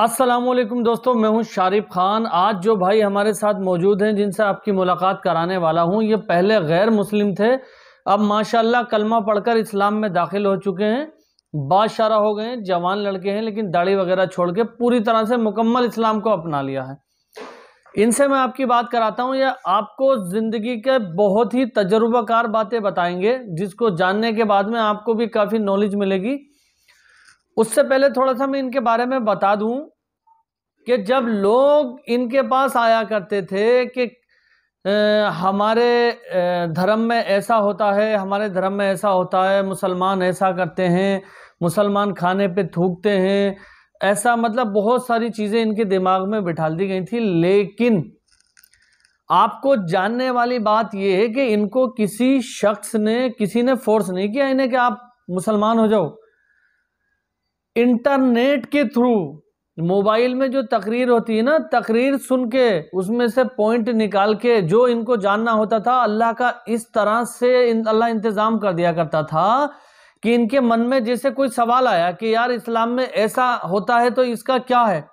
असलम दोस्तों मैं हूं शारिफ खान आज जो भाई हमारे साथ मौजूद हैं जिनसे आपकी मुलाकात कराने वाला हूं ये पहले गैर मुस्लिम थे अब माशाल्लाह कलमा पढ़कर इस्लाम में दाखिल हो चुके हैं बादशारा हो गए हैं जवान लड़के हैं लेकिन दाढ़ी वगैरह छोड़ के पूरी तरह से मुकम्मल इस्लाम को अपना लिया है इनसे मैं आपकी बात कराता हूँ ये आपको ज़िंदगी के बहुत ही तजुर्बाकार बातें बताएंगे जिसको जानने के बाद में आपको भी काफ़ी नॉलेज मिलेगी उससे पहले थोड़ा सा मैं इनके बारे में बता दूं कि जब लोग इनके पास आया करते थे कि हमारे धर्म में ऐसा होता है हमारे धर्म में ऐसा होता है मुसलमान ऐसा करते हैं मुसलमान खाने पे थूकते हैं ऐसा मतलब बहुत सारी चीज़ें इनके दिमाग में बिठा दी गई थी लेकिन आपको जानने वाली बात यह है कि इनको किसी शख्स ने किसी ने फोर्स नहीं किया इन्हें कि आप मुसलमान हो जाओ इंटरनेट के थ्रू मोबाइल में जो तकरीर होती है ना तकरीर सुन के उसमें से पॉइंट निकाल के जो इनको जानना होता था अल्लाह का इस तरह से इन, अल्लाह इंतज़ाम कर दिया करता था कि इनके मन में जैसे कोई सवाल आया कि यार इस्लाम में ऐसा होता है तो इसका क्या है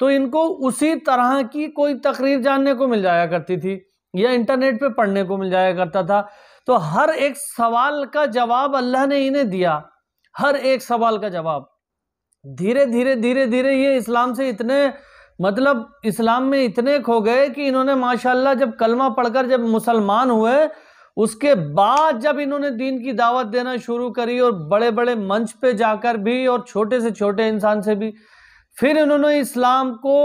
तो इनको उसी तरह की कोई तकरीर जानने को मिल जाया करती थी या इंटरनेट पर पढ़ने को मिल जाया करता था तो हर एक सवाल का जवाब अल्लाह ने इन्हें दिया हर एक सवाल का जवाब धीरे धीरे धीरे धीरे ये इस्लाम से इतने मतलब इस्लाम में इतने खो गए कि इन्होंने माशाल्लाह जब कलमा पढ़कर जब मुसलमान हुए उसके बाद जब इन्होंने दीन की दावत देना शुरू करी और बड़े बड़े मंच पे जाकर भी और छोटे से छोटे इंसान से भी फिर इन्होंने इस्लाम को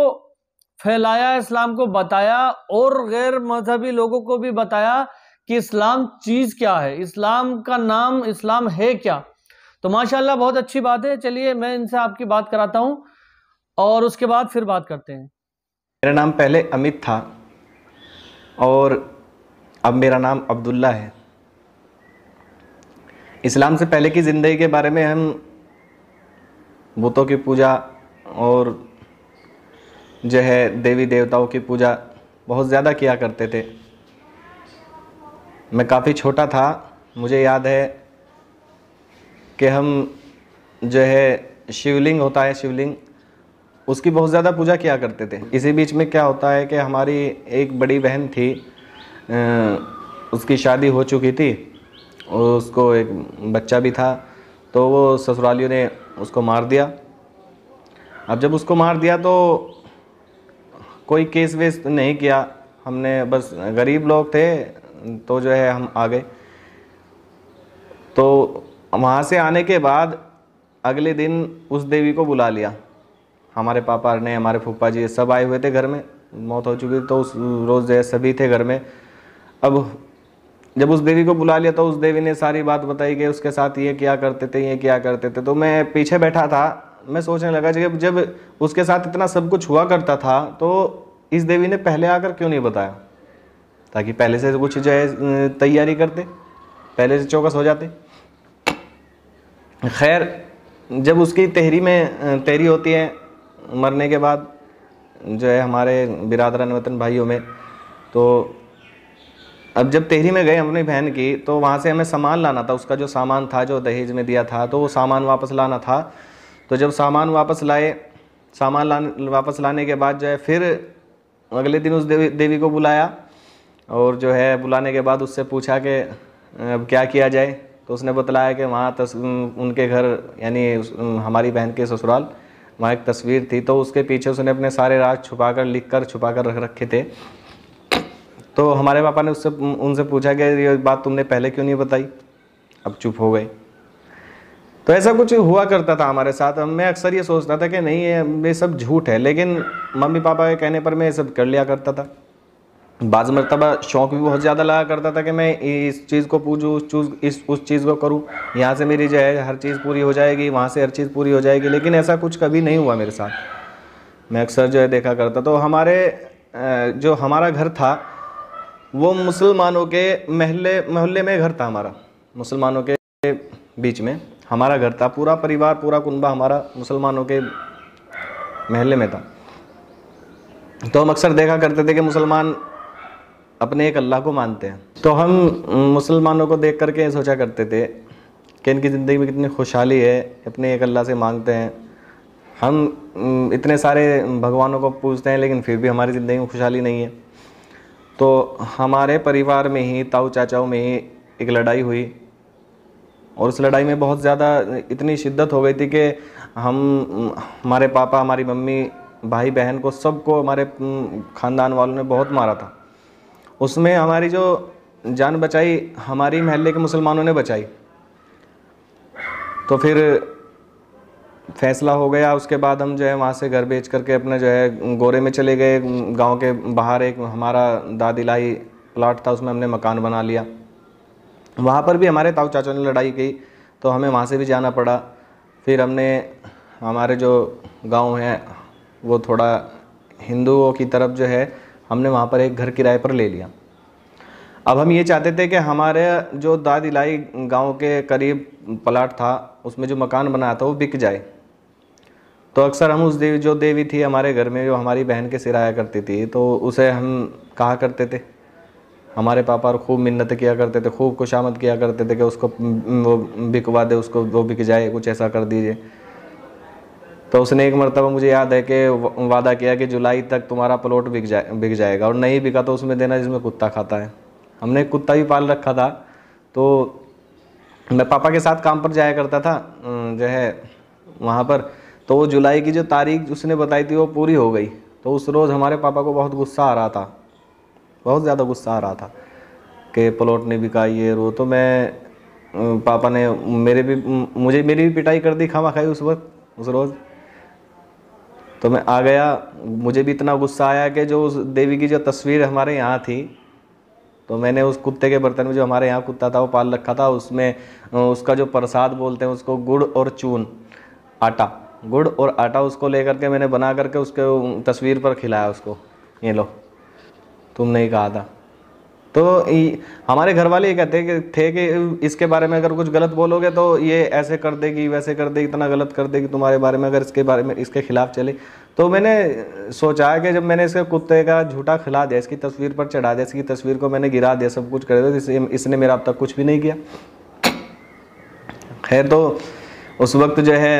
फैलाया इस्लाम को बताया और गैर मजहबी लोगों को भी बताया कि इस्लाम चीज़ क्या है इस्लाम का नाम इस्लाम है क्या तो माशाला बहुत अच्छी बात है चलिए मैं इनसे आपकी बात कराता हूँ और उसके बाद फिर बात करते हैं मेरा नाम पहले अमित था और अब मेरा नाम अब्दुल्ला है इस्लाम से पहले की ज़िंदगी के बारे में हम बुतों की पूजा और जो है देवी देवताओं की पूजा बहुत ज़्यादा किया करते थे मैं काफ़ी छोटा था मुझे याद है कि हम जो है शिवलिंग होता है शिवलिंग उसकी बहुत ज़्यादा पूजा किया करते थे इसी बीच में क्या होता है कि हमारी एक बड़ी बहन थी उसकी शादी हो चुकी थी उसको एक बच्चा भी था तो वो ससुरालियों ने उसको मार दिया अब जब उसको मार दिया तो कोई केस वेस तो नहीं किया हमने बस गरीब लोग थे तो जो है हम आ गए तो वहाँ से आने के बाद अगले दिन उस देवी को बुला लिया हमारे पापा ने हमारे फूफा जी सब आए हुए थे घर में मौत हो चुकी तो उस रोज़ जो है सभी थे घर में अब जब उस देवी को बुला लिया तो उस देवी ने सारी बात बताई कि उसके साथ ये क्या करते थे ये क्या करते थे तो मैं पीछे बैठा था मैं सोचने लगा जब जब उसके साथ इतना सब कुछ हुआ करता था तो इस देवी ने पहले आकर क्यों नहीं बताया ताकि पहले से कुछ जो है तैयारी करते पहले से चौकस हो जाते खैर जब उसकी तहरी में तहरी होती है मरने के बाद जो है हमारे बिरादरान वतन भाइयों में तो अब जब तहरी में गए अपनी बहन की तो वहाँ से हमें सामान लाना था उसका जो सामान था जो दहेज में दिया था तो वो सामान वापस लाना था तो जब सामान वापस लाए सामान लाने वापस लाने के बाद जो है फिर अगले दिन उस देवी देवी को बुलाया और जो है बुलाने के बाद उससे पूछा कि अब क्या किया जाए तो उसने बतलाया कि वहाँ तस उनके घर यानी हमारी बहन के ससुराल वहाँ एक तस्वीर थी तो उसके पीछे उसने अपने सारे राज छुपा कर लिख कर छुपा कर रख रखे थे तो हमारे पापा ने उससे उनसे पूछा कि ये बात तुमने पहले क्यों नहीं बताई अब चुप हो गए तो ऐसा कुछ हुआ करता था हमारे साथ मैं अक्सर ये सोचता था कि नहीं ये सब झूठ है लेकिन मम्मी पापा के कहने पर मैं ये सब कर लिया करता था बाज़ मरतबा शौक़ भी बहुत ज़्यादा लगा करता था कि मैं इस चीज़ को पूजूँ उस चूज़ इस उस चीज़ को करूँ यहाँ से मेरी जो है हर चीज़ पूरी हो जाएगी वहाँ से हर चीज़ पूरी हो जाएगी लेकिन ऐसा कुछ कभी नहीं हुआ मेरे साथ मैं अक्सर जो है देखा करता तो हमारे जो हमारा घर था वो मुसलमानों के महल्ले मोहल्ले में घर था हमारा मुसलमानों के बीच में हमारा घर था पूरा परिवार पूरा कुनबा हमारा मुसलमानों के महल्ले में था तो हम अक्सर देखा करते थे कि मुसलमान अपने एक अल्लाह को मानते हैं तो हम मुसलमानों को देख करके ये सोचा करते थे कि इनकी ज़िंदगी में कितनी खुशहाली है अपने एक अल्लाह से मांगते हैं हम इतने सारे भगवानों को पूजते हैं लेकिन फिर भी हमारी ज़िंदगी में खुशहाली नहीं है तो हमारे परिवार में ही ताऊ चाचाओं में ही एक लड़ाई हुई और उस लड़ाई में बहुत ज़्यादा इतनी शिद्दत हो गई थी कि हम हमारे पापा हमारी मम्मी भाई बहन को सबको हमारे ख़ानदान वालों ने बहुत मारा था उसमें हमारी जो जान बचाई हमारी महल्ले के मुसलमानों ने बचाई तो फिर फैसला हो गया उसके बाद हम जो है वहाँ से घर बेच करके अपने जो है गोरे में चले गए गांव के बाहर एक हमारा दादिलाई प्लाट था उसमें हमने मकान बना लिया वहाँ पर भी हमारे ताऊ चाचा ने लड़ाई की तो हमें वहाँ से भी जाना पड़ा फिर हमने हमारे जो गांव हैं वो थोड़ा हिंदुओं की तरफ जो है हमने वहाँ पर एक घर किराए पर ले लिया अब हम ये चाहते थे कि हमारे जो दाद इलाई गाँव के करीब प्लाट था उसमें जो मकान बना था वो बिक जाए तो अक्सर हम उस देवी जो देवी थी हमारे घर में जो हमारी बहन के सिराया करती थी तो उसे हम कहा करते थे हमारे पापा और खूब मिन्नत किया करते थे खूब खुशामद किया करते थे कि उसको वो बिकवा दे उसको वो बिक जाए कुछ ऐसा कर दीजिए तो उसने एक मरतबा मुझे याद है कि वादा किया कि जुलाई तक तुम्हारा प्लॉट बिक जाए बिक जाएगा और नहीं बिका तो उसमें देना जिसमें कुत्ता खाता है हमने कुत्ता भी पाल रखा था तो मैं पापा के साथ काम पर जाया करता था जो है वहाँ पर तो वो जुलाई की जो तारीख उसने बताई थी वो पूरी हो गई तो उस रोज़ हमारे पापा को बहुत गुस्सा आ रहा था बहुत ज़्यादा गुस्सा आ रहा था कि प्लॉट नहीं बिका ये रो तो मैं पापा ने मेरे भी मुझे मेरी भी पिटाई कर दी खामा खाई उस वक्त उस रोज़ तो मैं आ गया मुझे भी इतना गुस्सा आया कि जो उस देवी की जो तस्वीर हमारे यहाँ थी तो मैंने उस कुत्ते के बर्तन में जो हमारे यहाँ कुत्ता था वो पाल रखा था उसमें उसका जो प्रसाद बोलते हैं उसको गुड़ और चून आटा गुड़ और आटा उसको लेकर के मैंने बना करके उसके तस्वीर पर खिलाया उसको ये लो तुमने ही कहा था तो हमारे घर वाले ये कहते कि थे कि इसके बारे में अगर कुछ गलत बोलोगे तो ये ऐसे कर देगी वैसे कर देगी इतना गलत कर देगी तुम्हारे बारे में अगर इसके बारे में इसके खिलाफ चले तो मैंने सोचा कि जब मैंने इसके कुत्ते का झूठा खिला दिया इसकी तस्वीर पर चढ़ा दिया इसकी तस्वीर को मैंने गिरा दिया सब कुछ कर दिया इस, इसने मेरा अब तक कुछ भी नहीं किया खैर तो उस वक्त जो है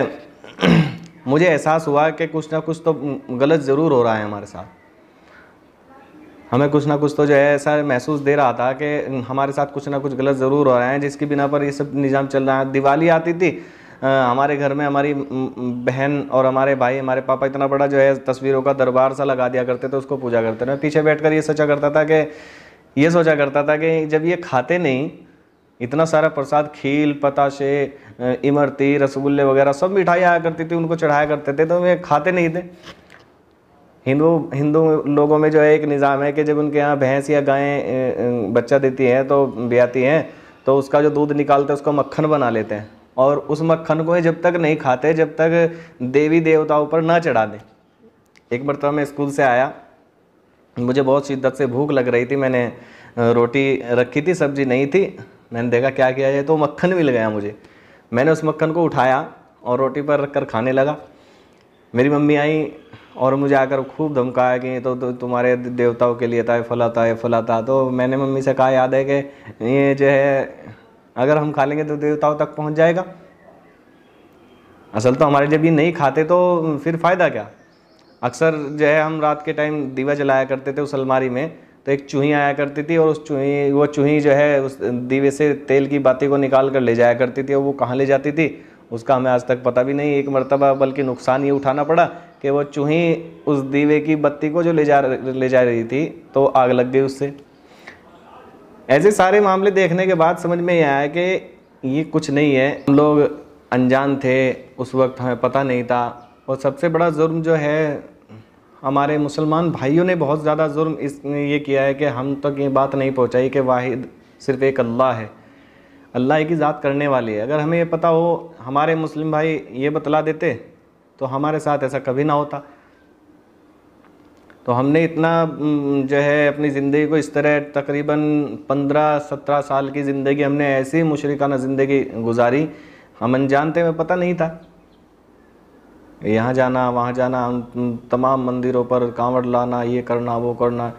मुझे एहसास हुआ कि कुछ ना कुछ तो गलत ज़रूर हो रहा है हमारे साथ हमें कुछ ना कुछ तो जो है ऐसा महसूस दे रहा था कि हमारे साथ कुछ ना कुछ गलत ज़रूर हो रहा है जिसकी बिना पर ये सब निज़ाम चल रहा है दिवाली आती थी हमारे घर में हमारी बहन और हमारे भाई हमारे पापा इतना बड़ा जो है तस्वीरों का दरबार सा लगा दिया करते थे उसको पूजा करते थे पीछे बैठ कर ये सोचा करता था कि ये सोचा करता था कि जब ये खाते नहीं इतना सारा प्रसाद खील पताशे इमरती रसगुल्ले वगैरह सब मिठाई आया करती थी उनको चढ़ाया करते थे तो वे खाते नहीं थे हिंदू हिंदू लोगों में जो है एक निज़ाम है कि जब उनके यहाँ भैंस या गायें बच्चा देती हैं तो ब्याती हैं तो उसका जो दूध निकालते हैं उसको मक्खन बना लेते हैं और उस मक्खन को जब तक नहीं खाते जब तक देवी देवताओं पर ना चढ़ा दें एक मरतबा मैं स्कूल से आया मुझे बहुत शिद्दत से भूख लग रही थी मैंने रोटी रखी थी सब्जी नहीं थी मैंने देखा क्या किया जाए तो मक्खन मिल गया मुझे मैंने उस मक्खन को उठाया और रोटी पर रख कर खाने लगा मेरी मम्मी आई और मुझे आकर खूब धमकाया कि तो, तो तुम्हारे देवताओं के लिए था ये फला था ये फला था तो मैंने मम्मी से कहा याद है कि ये जो है अगर हम खा लेंगे तो देवताओं तक पहुंच जाएगा असल तो हमारे जब ये नहीं खाते तो फिर फ़ायदा क्या अक्सर जो है हम रात के टाइम दीवा जलाया करते थे उस अलमारी में तो एक चूही आया करती थी और उस चूही वो चूही जो है उस दीवे से तेल की बाती को निकाल कर ले जाया करती थी और वो कहाँ ले जाती थी उसका हमें आज तक पता भी नहीं एक मरतबा बल्कि नुकसान ही उठाना पड़ा कि वो चूही उस दीवे की बत्ती को जो ले जा ले जा रही थी तो आग लग गई उससे ऐसे सारे मामले देखने के बाद समझ में ये आया कि ये कुछ नहीं है हम लोग अनजान थे उस वक्त हमें पता नहीं था और सबसे बड़ा जुर्म जो है हमारे मुसलमान भाइयों ने बहुत ज़्यादा जुर्म इस ये किया है कि हम तक तो ये बात नहीं पहुँचाई कि वाहिद सिर्फ़ एक अल्लाह है अल्लाह की ज़ात करने वाली है अगर हमें ये पता हो हमारे मुस्लिम भाई ये बतला देते तो हमारे साथ ऐसा कभी ना होता तो हमने इतना जो है अपनी ज़िंदगी को इस तरह तकरीबन पंद्रह सत्रह साल की ज़िंदगी हमने ऐसी मुशरकाना ज़िंदगी गुजारी हम अनजानते में पता नहीं था यहाँ जाना वहाँ जाना तमाम मंदिरों पर कांवड़ लाना ये करना वो करना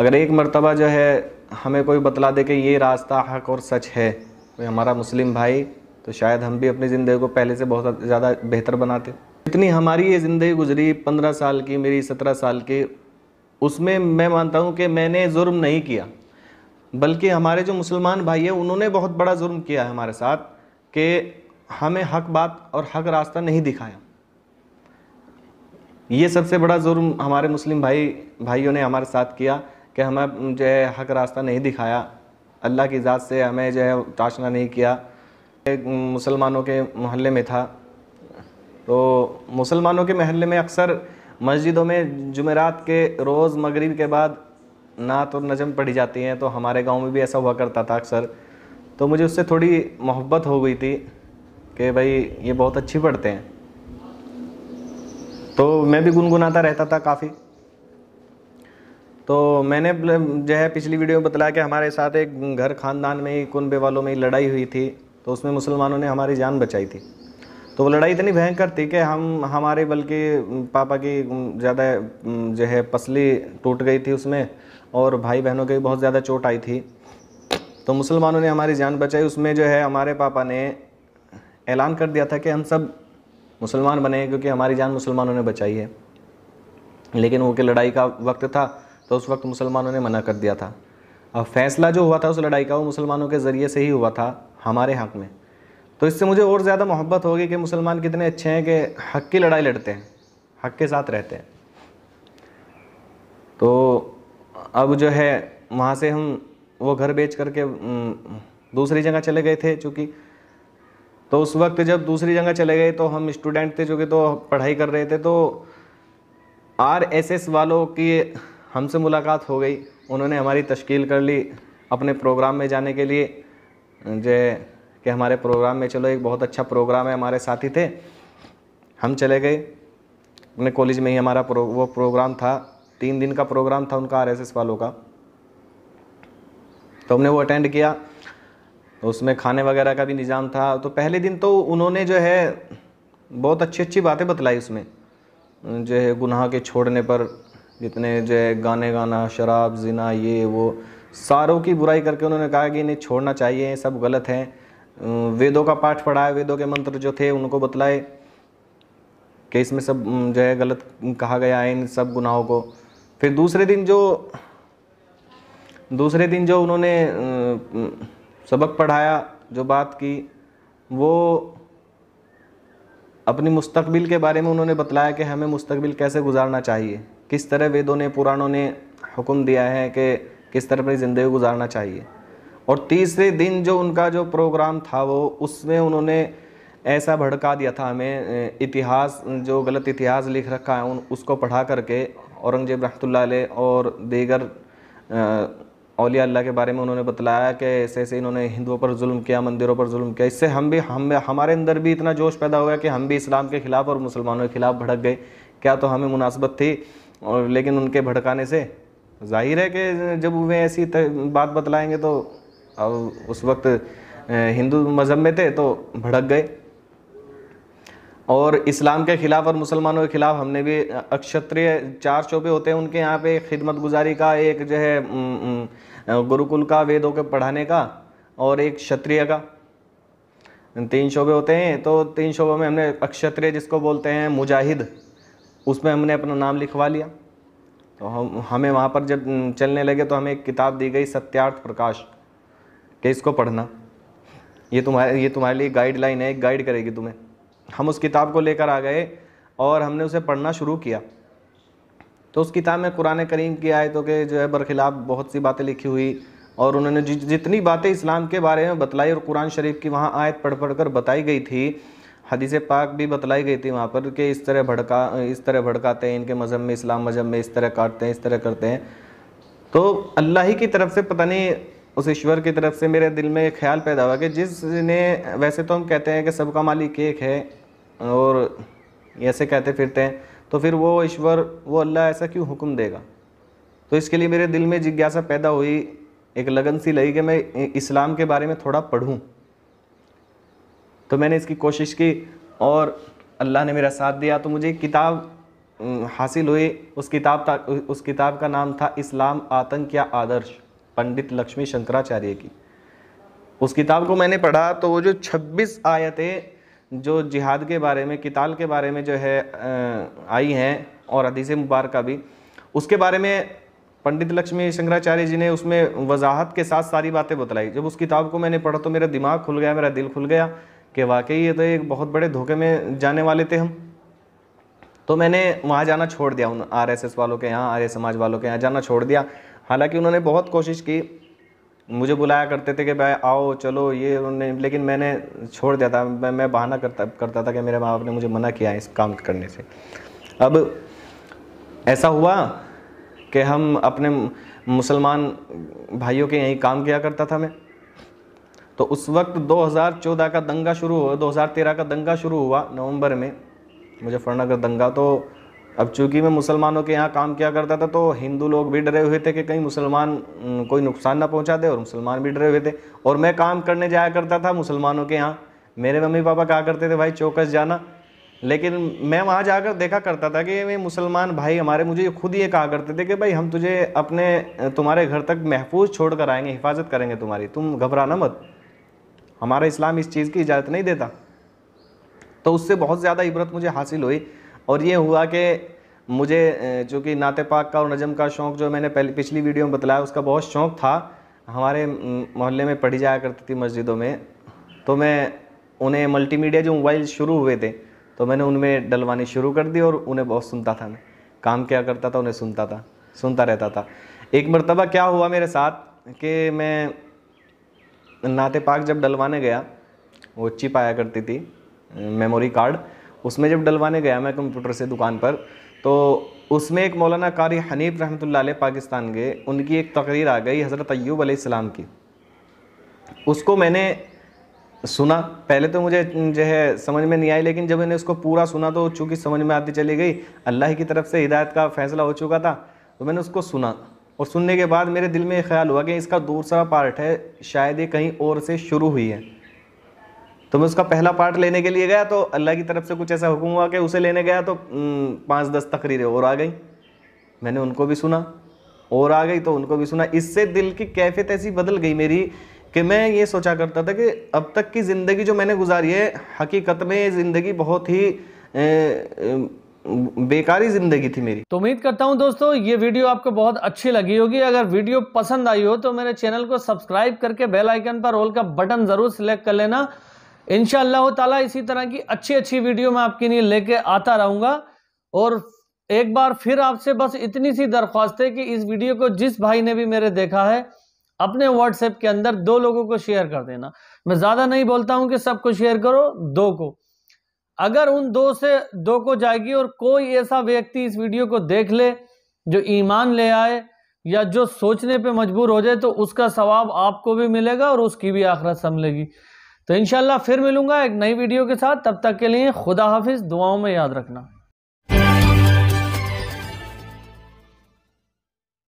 अगर एक मरतबा जो है हमें कोई बतला दे कि ये रास्ता हक और सच है कोई हमारा मुस्लिम भाई तो शायद हम भी अपनी ज़िंदगी को पहले से बहुत ज़्यादा बेहतर बनाते इतनी हमारी ये ज़िंदगी गुजरी पंद्रह साल की मेरी सत्रह साल की उसमें मैं मानता हूँ कि मैंने जुर्म नहीं किया बल्कि हमारे जो मुसलमान भाई हैं उन्होंने बहुत बड़ा जुर्म किया है हमारे साथ कि हमें हक बात और हक रास्ता नहीं दिखाया ये सबसे बड़ा जुर्म हमारे मुस्लिम भाई भाइयों ने हमारे साथ किया कि हमें जो है हक रास्ता नहीं दिखाया अल्लाह की ज़ात से हमें जो है ताशना नहीं किया मुसलमानों के मोहल्ले में था तो मुसलमानों के महल में अक्सर मस्जिदों में जुमेरात के रोज़ मगरिब के बाद नात और नजम पढ़ी जाती हैं तो हमारे गांव में भी ऐसा हुआ करता था अक्सर तो मुझे उससे थोड़ी मोहब्बत हो गई थी कि भाई ये बहुत अच्छी पढ़ते हैं तो मैं भी गुनगुनाता रहता था काफ़ी तो मैंने जो है पिछली वीडियो में बतलाया कि हमारे साथ एक घर ख़ानदान में ही कुनबे वालों में ही लड़ाई हुई थी तो उसमें मुसलमानों ने हमारी जान बचाई थी तो वो लड़ाई इतनी भयंकर थी कि हम हमारे बल्कि पापा की ज़्यादा जो है पसली टूट गई थी उसमें और भाई बहनों की बहुत ज़्यादा चोट आई थी तो मुसलमानों ने हमारी जान बचाई उसमें जो है हमारे पापा ने ऐलान कर दिया था कि हम सब मुसलमान बने क्योंकि हमारी जान मुसलमानों ने बचाई है लेकिन वो कि लड़ाई का वक्त था तो उस वक्त मुसलमानों ने मना कर दिया था अब फैसला जो हुआ था उस लड़ाई का वो मुसलमानों के ज़रिए से ही हुआ था हमारे हक हाँ में तो इससे मुझे और ज़्यादा मोहब्बत होगी कि मुसलमान कितने अच्छे हैं कि हक की लड़ाई लड़ते हैं हक के साथ रहते हैं तो अब जो है वहाँ से हम वो घर बेच करके दूसरी जगह चले गए थे चूँकि तो उस वक्त जब दूसरी जगह चले गए तो हम स्टूडेंट थे चूँकि तो पढ़ाई कर रहे थे तो आर एस एस वालों की हमसे मुलाकात हो गई उन्होंने हमारी तश्कील कर ली अपने प्रोग्राम में जाने के लिए जो कि हमारे प्रोग्राम में चलो एक बहुत अच्छा प्रोग्राम है हमारे साथी थे हम चले गए अपने कॉलेज में ही हमारा प्रो, वो प्रोग्राम था तीन दिन का प्रोग्राम था उनका आर वालों का तो हमने वो अटेंड किया तो उसमें खाने वगैरह का भी निज़ाम था तो पहले दिन तो उन्होंने जो है बहुत अच्छी अच्छी बातें बतलाई उसमें जो है गुनाह के छोड़ने पर जितने जो है गाने गाना शराब जिना ये वो सारों की बुराई करके उन्होंने कहा कि इन्हें छोड़ना चाहिए सब गलत हैं वेदों का पाठ पढ़ाए वेदों के मंत्र जो थे उनको बतलाए कि इसमें सब जो है गलत कहा गया है इन सब गुनाहों को फिर दूसरे दिन जो दूसरे दिन जो उन्होंने सबक पढ़ाया जो बात की वो अपनी मुस्तकबिल के बारे में उन्होंने बतलाया कि हमें मुस्तकबिल कैसे गुजारना चाहिए किस तरह वेदों ने पुराणों ने हुक्म दिया है कि किस तरह अपनी ज़िंदगी गुजारना चाहिए और तीसरे दिन जो उनका जो प्रोग्राम था वो उसमें उन्होंने ऐसा भड़का दिया था हमें इतिहास जो गलत इतिहास लिख रखा है उन उसको पढ़ा करके औरंगजेब रहमत और दीगर अलिया अल्लाह के बारे में उन्होंने बतलाया कि ऐसे ऐसे इन्होंने हिंदुओं पर जुल्म किया मंदिरों पर जुल्म किया इससे हम भी हम हमारे अंदर भी इतना जोश पैदा हुआ कि हम भी इस्लाम के ख़िलाफ़ और मुसलमानों के ख़िलाफ़ भड़क गए क्या तो हमें मुनासबत थी और लेकिन उनके भड़काने से जाहिर है कि जब वे ऐसी बात बतलाएँगे तो और उस वक्त हिंदू मज़हब में थे तो भड़क गए और इस्लाम के ख़िलाफ़ और मुसलमानों के ख़िलाफ़ हमने भी अक्षत्रिय चार चौपे होते हैं उनके यहाँ पे खिदमत गुजारी का एक जो है गुरुकुल का वेदों के पढ़ाने का और एक क्षत्रिय का तीन शोबे होते हैं तो तीन शोबों में हमने अक्षत्रिय जिसको बोलते हैं मुजाहिद उसमें हमने अपना नाम लिखवा लिया तो हम हमें वहाँ पर जब चलने लगे तो हमें एक किताब दी गई सत्यार्थ प्रकाश कि इसको पढ़ना ये तुम्हारे ये तुम्हारे लिए गाइडलाइन है एक गाइड करेगी तुम्हें हम उस किताब को लेकर आ गए और हमने उसे पढ़ना शुरू किया तो उस किताब में कुरान करीम की आयतों के जो है बरखिलाफ़ बहुत सी बातें लिखी हुई और उन्होंने जितनी बातें इस्लाम के बारे में बतलाई और कुरान शरीफ की वहाँ आयत पढ़ पढ़ कर बताई गई थी हदीस पाक भी बतलाई गई थी वहाँ पर कि इस तरह भड़का इस तरह भड़काते हैं इनके मज़हब में इस्लाम मज़हब में इस तरह काटते हैं इस तरह करते हैं तो अल्लाह ही की तरफ से पता नहीं उस ईश्वर की तरफ से मेरे दिल में ये ख्याल पैदा हुआ कि जिसने वैसे तो हम कहते हैं कि सबका मालिक एक है और ऐसे कहते फिरते हैं तो फिर वो ईश्वर वो अल्लाह ऐसा क्यों हुक्म देगा तो इसके लिए मेरे दिल में जिज्ञासा पैदा हुई एक लगन सी लगी कि मैं इस्लाम के बारे में थोड़ा पढ़ूँ तो मैंने इसकी कोशिश की और अल्लाह ने मेरा साथ दिया तो मुझे किताब हासिल हुई उस किताब उस किताब का नाम था इस्लाम आतंक या आदर्श पंडित लक्ष्मी शंकराचार्य की उस किताब को मैंने पढ़ा तो वो जो 26 आयतें जो जिहाद के बारे में किताल के बारे में जो है आई हैं और अदीज़ मुबारक भी उसके बारे में पंडित लक्ष्मी शंकराचार्य जी ने उसमें वजाहत के साथ सारी बातें बतलाई जब उस किताब को मैंने पढ़ा तो मेरा दिमाग खुल गया मेरा दिल खुल गया कि वाकई ये तो एक बहुत बड़े धोखे में जाने वाले थे हम तो मैंने वहाँ जाना छोड़ दिया उन आर वालों के यहाँ आर्य समाज वालों के यहाँ जाना छोड़ दिया हालांकि उन्होंने बहुत कोशिश की मुझे बुलाया करते थे कि भाई आओ चलो ये उन्होंने लेकिन मैंने छोड़ दिया था मैं मैं बहाना करता करता था कि मेरे माँ बाप ने मुझे मना किया है इस काम करने से अब ऐसा हुआ कि हम अपने मुसलमान भाइयों के यहीं काम किया करता था मैं तो उस वक्त 2014 का दंगा शुरू हुआ 2013 का दंगा शुरू हुआ नवंबर में मुजफ्फरनगर दंगा तो अब चूंकि मैं मुसलमानों के यहाँ काम किया करता था तो हिंदू लोग भी डरे हुए थे कि कहीं मुसलमान कोई नुकसान ना पहुँचा दे और मुसलमान भी डरे हुए थे और मैं काम करने जाया करता था मुसलमानों के यहाँ मेरे मम्मी पापा कहा करते थे भाई चौकस जाना लेकिन मैं वहाँ जाकर देखा करता था कि ये मुसलमान भाई हमारे मुझे खुद ये कहा करते थे कि भाई हम तुझे अपने तुम्हारे घर तक महफूज छोड़ कर आएंगे हिफाजत करेंगे तुम्हारी तुम घबराना मत हमारा इस्लाम इस चीज़ की इजाज़त नहीं देता तो उससे बहुत ज़्यादा इबरत मुझे हासिल हुई और ये हुआ कि मुझे चूँकि नाते पाक का और नज़म का शौक़ जो मैंने पहले पिछली वीडियो में बताया उसका बहुत शौक़ था हमारे मोहल्ले में पढ़ी जाया करती थी मस्जिदों में तो मैं उन्हें मल्टीमीडिया जो मोबाइल शुरू हुए थे तो मैंने उनमें डलवानी शुरू कर दी और उन्हें बहुत सुनता था मैं काम क्या करता था उन्हें सुनता था सुनता रहता था एक मरतबा क्या हुआ मेरे साथ कि मैं नाते पाक जब डलवाने गया वो चिप आया करती थी मेमोरी कार्ड उसमें जब डलवाने गया मैं कंप्यूटर से दुकान पर तो उसमें एक मौलाना कारी हनीफ रहमत पाकिस्तान गए उनकी एक तकरीर आ गई हज़रत अयूब आसमाम की उसको मैंने सुना पहले तो मुझे जो है समझ में नहीं आई लेकिन जब मैंने उसको पूरा सुना तो चूँकि समझ में आती चली गई अल्लाह की तरफ से हिदायत का फ़ैसला हो चुका था तो मैंने उसको सुना और सुनने के बाद मेरे दिल में ख्याल हुआ कि इसका दूसरा पार्ट है शायद ये कहीं और से शुरू हुई है तो मैं उसका पहला पार्ट लेने के लिए गया तो अल्लाह की तरफ से कुछ ऐसा हुक्म हुआ कि उसे लेने गया तो पाँच दस तकरीरें और आ गई मैंने उनको भी सुना और आ गई तो उनको भी सुना इससे दिल की कैफियत ऐसी बदल गई मेरी कि मैं ये सोचा करता था कि अब तक की ज़िंदगी जो मैंने गुजारी है हकीकत में ये ज़िंदगी बहुत ही ए, ए, बेकारी जिंदगी थी मेरी तो उम्मीद करता हूँ दोस्तों ये वीडियो आपको बहुत अच्छी लगी होगी अगर वीडियो पसंद आई हो तो मेरे चैनल को सब्सक्राइब करके बेल आइकन पर ऑल का बटन जरूर सिलेक्ट कर लेना इन ताला इसी तरह की अच्छी अच्छी वीडियो मैं आपके लिए लेके आता रहूँगा और एक बार फिर आपसे बस इतनी सी दरख्वास्त है कि इस वीडियो को जिस भाई ने भी मेरे देखा है अपने व्हाट्सएप के अंदर दो लोगों को शेयर कर देना मैं ज़्यादा नहीं बोलता हूँ कि सबको शेयर करो दो को अगर उन दो से दो को जाएगी और कोई ऐसा व्यक्ति इस वीडियो को देख ले जो ईमान ले आए या जो सोचने पे मजबूर हो जाए तो उसका सवाब आपको भी मिलेगा और उसकी भी आखरत संभलेगी तो इन फिर मिलूँगा एक नई वीडियो के साथ तब तक के लिए खुदा हाफिज़ दुआओं में याद रखना